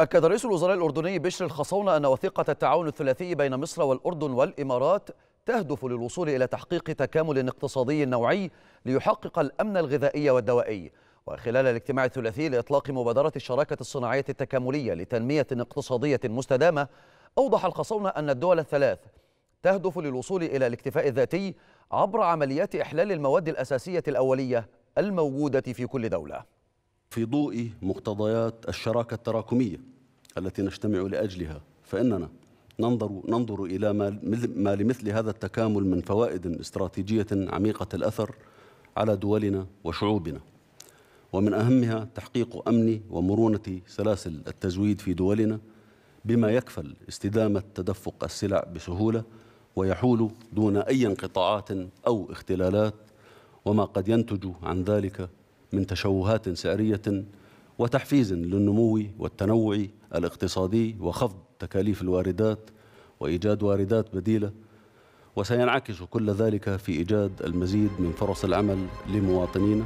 أكد رئيس الوزراء الأردني بشر الخصونة أن وثيقة التعاون الثلاثي بين مصر والأردن والإمارات تهدف للوصول إلى تحقيق تكامل اقتصادي نوعي ليحقق الأمن الغذائي والدوائي وخلال الاجتماع الثلاثي لإطلاق مبادرة الشراكة الصناعية التكاملية لتنمية اقتصادية مستدامة أوضح الخصونة أن الدول الثلاث تهدف للوصول إلى الاكتفاء الذاتي عبر عمليات إحلال المواد الأساسية الأولية الموجودة في كل دولة في ضوء مقتضيات الشراكة التراكمية التي نجتمع لأجلها فإننا ننظر ننظر إلى ما لمثل هذا التكامل من فوائد استراتيجية عميقة الأثر على دولنا وشعوبنا ومن أهمها تحقيق أمن ومرونة سلاسل التزويد في دولنا بما يكفل استدامة تدفق السلع بسهولة ويحول دون أي انقطاعات أو اختلالات وما قد ينتج عن ذلك من تشوهات سعرية وتحفيز للنمو والتنوع الاقتصادي وخفض تكاليف الواردات وإيجاد واردات بديلة وسينعكس كل ذلك في إيجاد المزيد من فرص العمل لمواطنينا